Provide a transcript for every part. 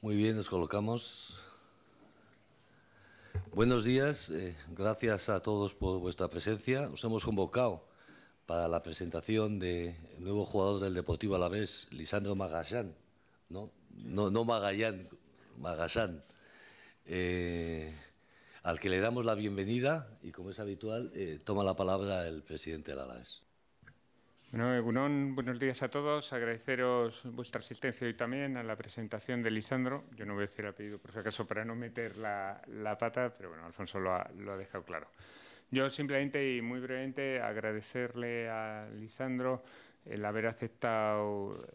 Muy bien, nos colocamos. Buenos días, eh, gracias a todos por vuestra presencia. Os hemos convocado para la presentación del de nuevo jugador del Deportivo Alavés, Lisandro Magallán. No, no, no Magallán, Magallán. Eh, al que le damos la bienvenida y, como es habitual, eh, toma la palabra el presidente del Alavés. Bueno, buenos días a todos. Agradeceros vuestra asistencia hoy también a la presentación de Lisandro. Yo no voy a decir apellido por si acaso para no meter la, pata, pero bueno, Alfonso lo ha, dejado claro. Yo simplemente y muy brevemente agradecerle a Lisandro el haber aceptado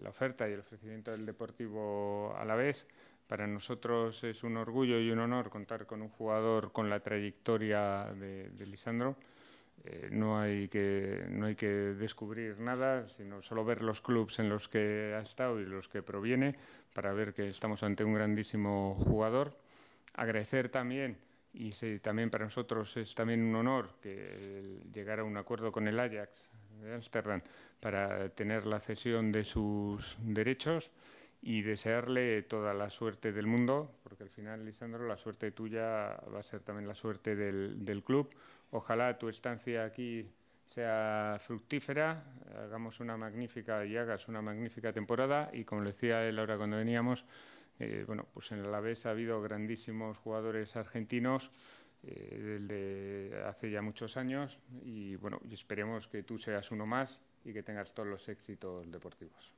la oferta y el ofrecimiento del Deportivo a la vez. Para nosotros es un orgullo y un honor contar con un jugador con la trayectoria de Lisandro eh, no, hay que, descubrir nada, sino solo ver los clubes en los que ha estado y los que proviene para ver que estamos ante un grandísimo jugador. Agradecer también, y también para nosotros es también un honor que llegar a un acuerdo con el Ajax de Ámsterdam para tener la cesión de sus derechos y desearle toda la suerte del mundo, porque al final, Lisandro, la suerte tuya va a ser también la suerte del club Ojalá tu estancia aquí sea fructífera, hagamos una magnífica y hagas una magnífica temporada y como decía él ahora cuando veníamos, eh, bueno, pues en la vez ha habido grandísimos jugadores argentinos eh, desde hace ya muchos años y bueno, y esperemos que tú seas uno más y que tengas todos los éxitos deportivos.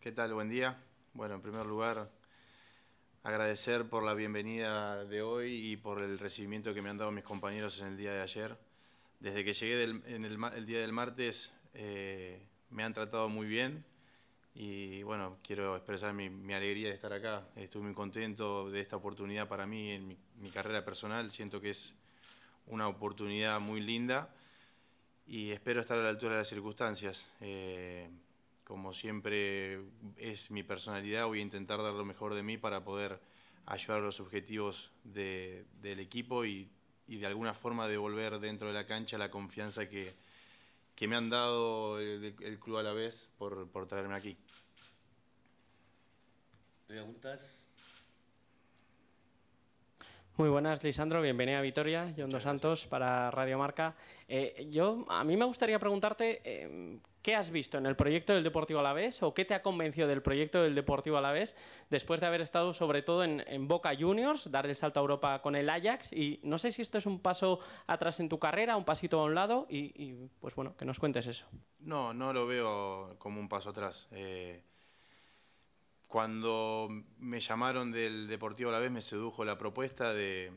¿Qué tal? Buen día. Bueno, en primer lugar, agradecer por la bienvenida de hoy y por el recibimiento que me han dado mis compañeros en el día de ayer. Desde que llegué el, día del martes eh, me han tratado muy bien y bueno, quiero expresar mi, alegría de estar acá. Estoy muy contento de esta oportunidad para mí en mi, carrera personal. Siento que es una oportunidad muy linda y espero estar a la altura de las circunstancias. Eh, como siempre es mi personalidad, voy a intentar dar lo mejor de mí para poder ayudar a los objetivos del equipo y, de alguna forma devolver dentro de la cancha la confianza que, me han dado el, club a la vez por, traerme aquí. Preguntas. Muy buenas, Lisandro. Bienvenida a Vitoria. Dos Santos para Radio Marca. Eh, yo, a mí me gustaría preguntarte em, ¿Qué has visto en el proyecto del Deportivo Alavés o qué te ha convencido del proyecto del Deportivo Alavés después de haber estado sobre todo en, Boca Juniors, dar el salto a Europa con el Ajax? Y no sé si esto es un paso atrás en tu carrera, un pasito a un lado y, pues bueno, que nos cuentes eso. No, no lo veo como un paso atrás. Eh, cuando me llamaron del Deportivo Alavés me sedujo la propuesta de,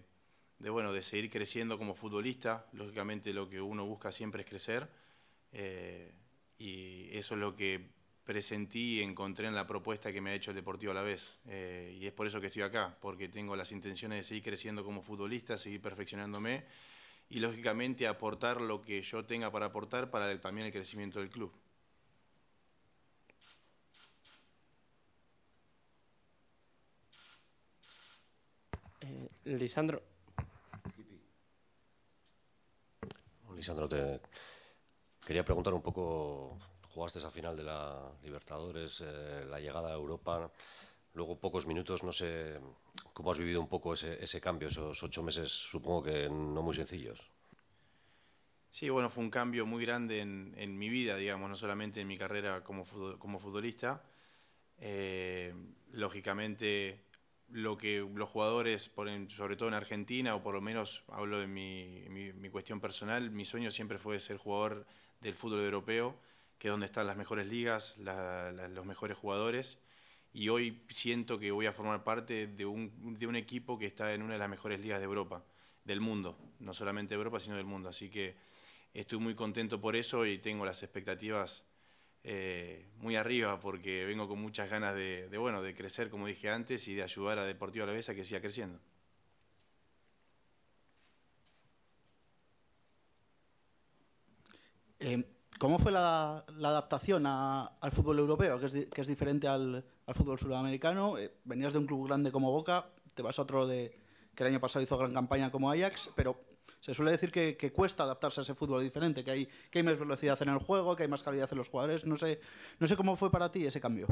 bueno, de seguir creciendo como futbolista. Lógicamente lo que uno busca siempre es crecer. Eh, y eso es lo que presentí y encontré en la propuesta que me ha hecho el Deportivo a la vez. Eh, y es por eso que estoy acá, porque tengo las intenciones de seguir creciendo como futbolista, seguir perfeccionándome y lógicamente aportar lo que yo tenga para aportar para también el crecimiento del club. Eh, Lisandro. Lisandro, te, Quería preguntar un poco, jugaste esa final de la Libertadores, eh, la llegada a Europa, luego pocos minutos, no sé cómo has vivido un poco ese, cambio, esos ocho meses supongo que no muy sencillos. Sí, bueno, fue un cambio muy grande en, mi vida, digamos, no solamente en mi carrera como, futbolista. Eh, lógicamente, lo que los jugadores, sobre todo en Argentina, o por lo menos hablo de mi, mi, cuestión personal, mi sueño siempre fue ser jugador del fútbol europeo, que es donde están las mejores ligas, los mejores jugadores. Y hoy siento que voy a formar parte de un, equipo que está en una de las mejores ligas de Europa, del mundo, no solamente de Europa, sino del mundo. Así que estoy muy contento por eso y tengo las expectativas eh, muy arriba porque vengo con muchas ganas de, bueno, de crecer, como dije antes, y de ayudar a Deportivo La a que siga creciendo. Eh, ¿Cómo fue la, adaptación al fútbol europeo, que es, diferente al, fútbol sudamericano? Eh, venías de un club grande como Boca, te vas a otro de, que el año pasado hizo gran campaña como Ajax, pero se suele decir que, cuesta adaptarse a ese fútbol diferente, que hay, que hay más velocidad en el juego, que hay más calidad en los jugadores. No sé, no sé cómo fue para ti ese cambio.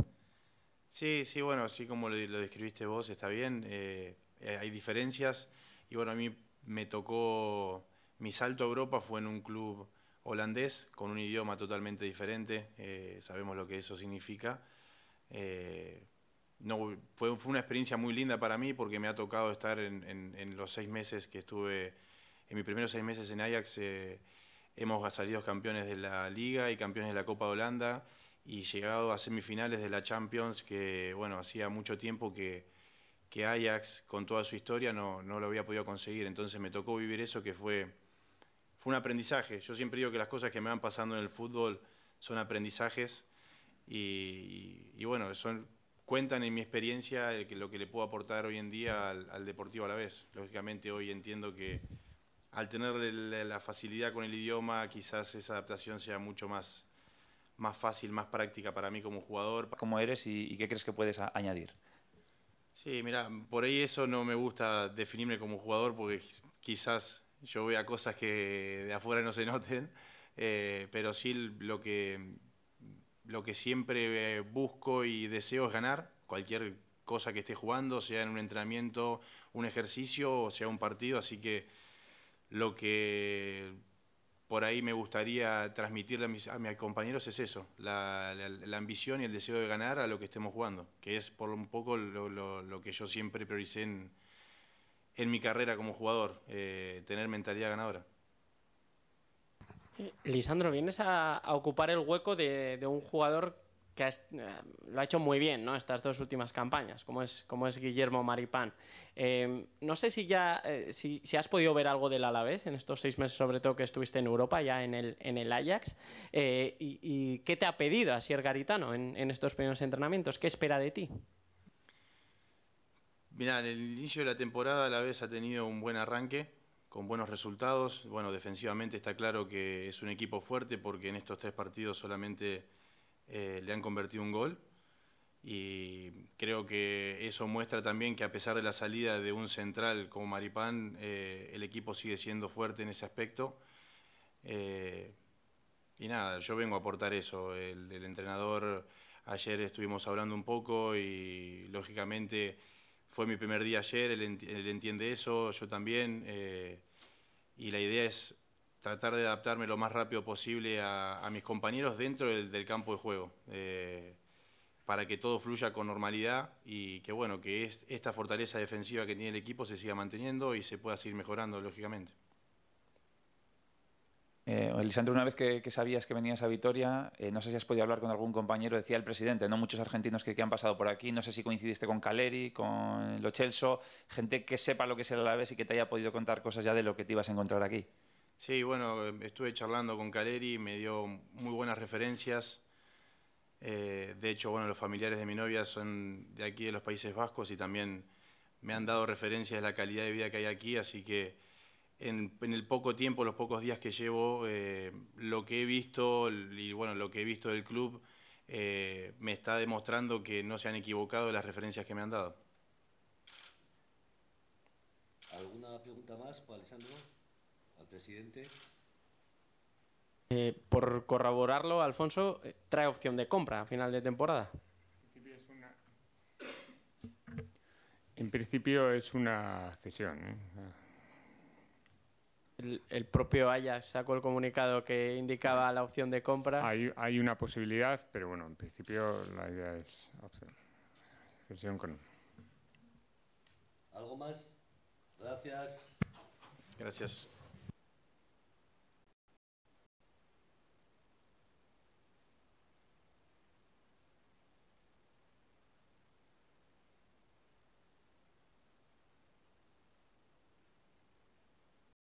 Sí, sí, bueno, así como lo, describiste vos, está bien. Eh, hay diferencias. Y bueno, a mí me tocó, mi salto a Europa fue en un club holandés con un idioma totalmente diferente, eh, sabemos lo que eso significa. Eh, no, fue, una experiencia muy linda para mí porque me ha tocado estar en, los seis meses que estuve, en mis primeros seis meses en Ajax, eh, hemos salido campeones de la Liga y campeones de la Copa de Holanda y llegado a semifinales de la Champions, que bueno, hacía mucho tiempo que, que Ajax, con toda su historia, no, no lo había podido conseguir. Entonces me tocó vivir eso que fue fue un aprendizaje. Yo siempre digo que las cosas que me van pasando en el fútbol son aprendizajes y, bueno, son, cuentan en mi experiencia lo que le puedo aportar hoy en día al, Deportivo a la vez. Lógicamente hoy entiendo que al tener la facilidad con el idioma, quizás esa adaptación sea mucho más, más fácil, más práctica para mí como jugador. ¿Cómo eres y qué crees que puedes añadir? Sí, mira, por ahí eso no me gusta definirme como jugador porque quizás yo a cosas que de afuera no se noten, eh, pero sí lo que, lo que siempre eh, busco y deseo es ganar, cualquier cosa que esté jugando, sea en un entrenamiento, un ejercicio o sea un partido, así que lo que por ahí me gustaría transmitirle a mis, a compañeros es eso, la, ambición y el deseo de ganar a lo que estemos jugando, que es por un poco lo, lo que yo siempre prioricé en, en mi carrera como jugador, eh, tener mentalidad ganadora. Lisandro, vienes a, ocupar el hueco de, un jugador que eh, lo ha hecho muy bien ¿no? estas dos últimas campañas, como es, como es Guillermo Maripán. Eh, no sé si ya si, has podido ver algo del Alavés en estos seis meses, sobre todo que estuviste en Europa, ya en el, en el Ajax. y, qué te ha pedido Asier Garitano en, en estos primeros entrenamientos? ¿Qué espera de ti? Mirá, en el inicio de la temporada a la vez ha tenido un buen arranque, con buenos resultados. Bueno, defensivamente está claro que es un equipo fuerte porque en estos tres partidos solamente eh, le han convertido un gol. Y creo que eso muestra también que a pesar de la salida de un central como Maripán, eh, el equipo sigue siendo fuerte en ese aspecto. Eh, y nada, yo vengo a aportar eso. El, el entrenador, ayer estuvimos hablando un poco y lógicamente fue mi primer día ayer, él, entiende eso, yo también, eh, y la idea es tratar de adaptarme lo más rápido posible a, mis compañeros dentro del, campo de juego, eh, para que todo fluya con normalidad y que bueno, que esta fortaleza defensiva que tiene el equipo se siga manteniendo y se pueda seguir mejorando, lógicamente. Eh, Elisandro, una vez que, sabías que venías a Vitoria, eh, no sé si has podido hablar con algún compañero, decía el presidente, no muchos argentinos que, han pasado por aquí, no sé si coincidiste con Caleri, con Lo Celso, gente que sepa lo que es el Alavés y que te haya podido contar cosas ya de lo que te ibas a encontrar aquí. Sí, bueno, eh, estuve charlando con Caleri, me dio muy buenas referencias. Eh, de hecho, bueno, los familiares de mi novia son de aquí, de los Países Vascos, y también me han dado referencias de la calidad de vida que hay aquí, así que en, el poco tiempo, los pocos días que llevo, eh, lo que he visto y bueno, lo que he visto del club eh, me está demostrando que no se han equivocado las referencias que me han dado. ¿Alguna pregunta más para Alessandro, al presidente? Eh, por corroborarlo, Alfonso, ¿trae opción de compra a final de temporada? En principio es una cesión el, propio Ayas sacó el comunicado que indicaba la opción de compra. Hay, una posibilidad, pero bueno, en principio la idea es opción. con... ¿Algo más? Gracias. Gracias.